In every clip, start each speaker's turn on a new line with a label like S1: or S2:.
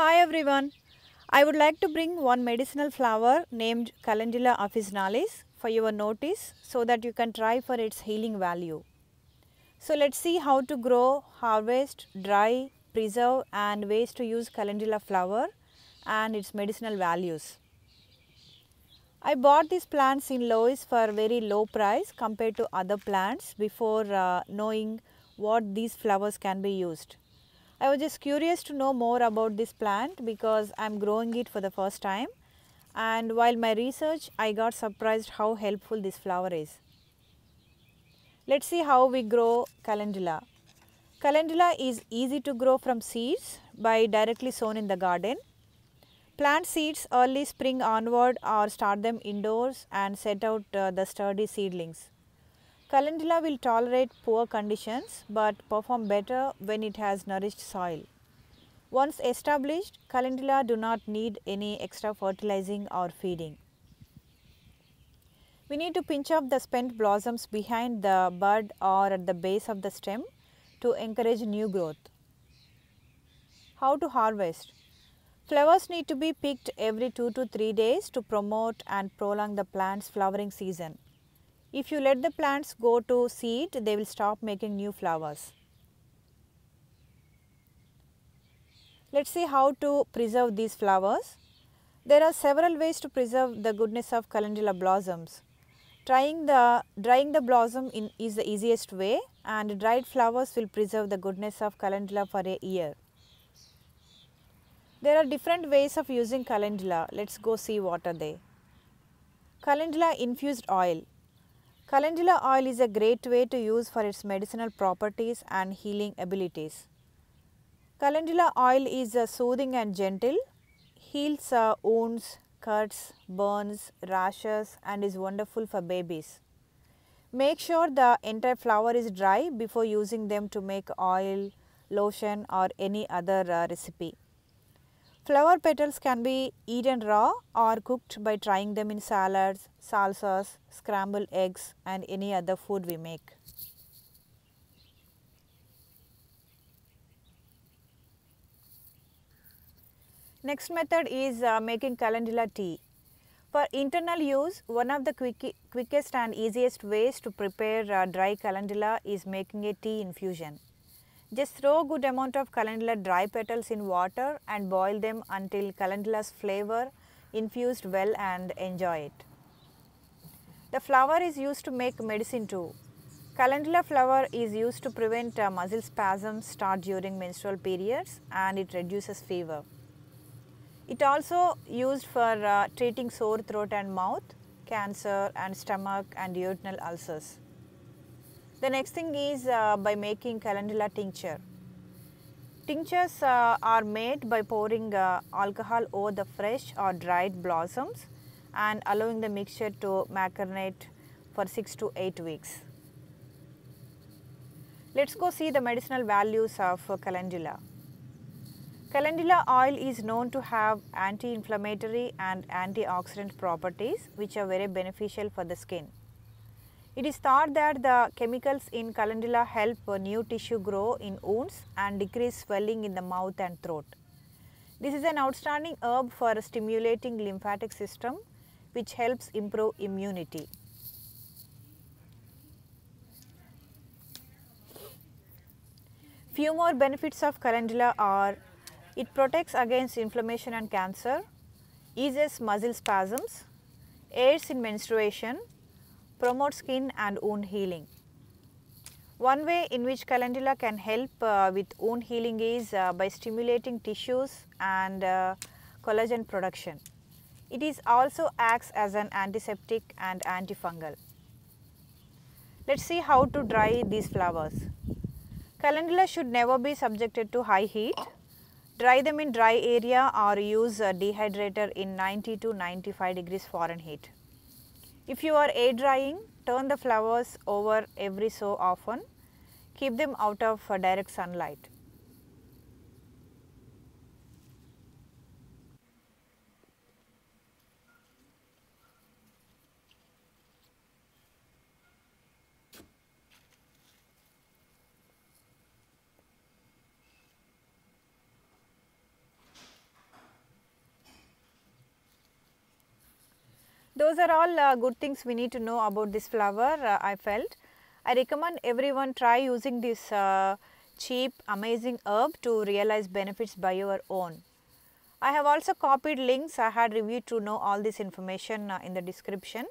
S1: Hi everyone. I would like to bring one medicinal flower named Calendula officinalis for your notice so that you can try for its healing value. So let's see how to grow, harvest, dry, preserve and ways to use calendula flower and its medicinal values. I bought these plants in Lois for very low price compared to other plants before uh, knowing what these flowers can be used. I was just curious to know more about this plant because I'm growing it for the first time and while my research I got surprised how helpful this flower is. Let's see how we grow calendula. Calendula is easy to grow from seeds by directly sown in the garden. Plant seeds early spring onward or start them indoors and set out uh, the sturdy seedlings. Calendula will tolerate poor conditions but perform better when it has nourished soil. Once established, calendula do not need any extra fertilizing or feeding. We need to pinch up the spent blossoms behind the bud or at the base of the stem to encourage new growth. How to harvest? Flowers need to be picked every 2 to 3 days to promote and prolong the plant's flowering season. If you let the plants go to seed, they will stop making new flowers. Let us see how to preserve these flowers. There are several ways to preserve the goodness of calendula blossoms. Trying the, drying the blossom in, is the easiest way and dried flowers will preserve the goodness of calendula for a year. There are different ways of using calendula. Let us go see what are they. Calendula infused oil. Calendula oil is a great way to use for its medicinal properties and healing abilities. Calendula oil is uh, soothing and gentle, heals uh, wounds, cuts, burns, rashes and is wonderful for babies. Make sure the entire flower is dry before using them to make oil, lotion or any other uh, recipe. Flower petals can be eaten raw or cooked by trying them in salads, salsas, scrambled eggs and any other food we make. Next method is uh, making calendula tea. For internal use, one of the quick, quickest and easiest ways to prepare uh, dry calendula is making a tea infusion. Just throw good amount of calendula dry petals in water and boil them until calendula's flavor infused well and enjoy it. The flower is used to make medicine too. Calendula flower is used to prevent uh, muscle spasms start during menstrual periods and it reduces fever. It also used for uh, treating sore throat and mouth, cancer and stomach and duodenal ulcers. The next thing is uh, by making calendula tincture. Tinctures uh, are made by pouring uh, alcohol over the fresh or dried blossoms and allowing the mixture to macerate for 6 to 8 weeks. Let's go see the medicinal values of calendula. Calendula oil is known to have anti-inflammatory and antioxidant properties which are very beneficial for the skin. It is thought that the chemicals in calendula help uh, new tissue grow in wounds and decrease swelling in the mouth and throat. This is an outstanding herb for stimulating lymphatic system which helps improve immunity. Few more benefits of calendula are it protects against inflammation and cancer, eases muscle spasms, aids in menstruation, promote skin and wound healing. One way in which calendula can help uh, with wound healing is uh, by stimulating tissues and uh, collagen production. It is also acts as an antiseptic and antifungal. Let's see how to dry these flowers. Calendula should never be subjected to high heat. Dry them in dry area or use dehydrator in 90 to 95 degrees Fahrenheit. If you are air drying, turn the flowers over every so often. Keep them out of uh, direct sunlight. Those are all uh, good things we need to know about this flower uh, I felt. I recommend everyone try using this uh, cheap amazing herb to realize benefits by your own. I have also copied links I had reviewed to know all this information uh, in the description.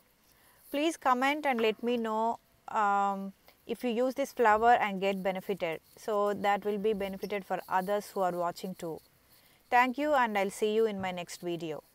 S1: Please comment and let me know um, if you use this flower and get benefited. So that will be benefited for others who are watching too. Thank you and I'll see you in my next video.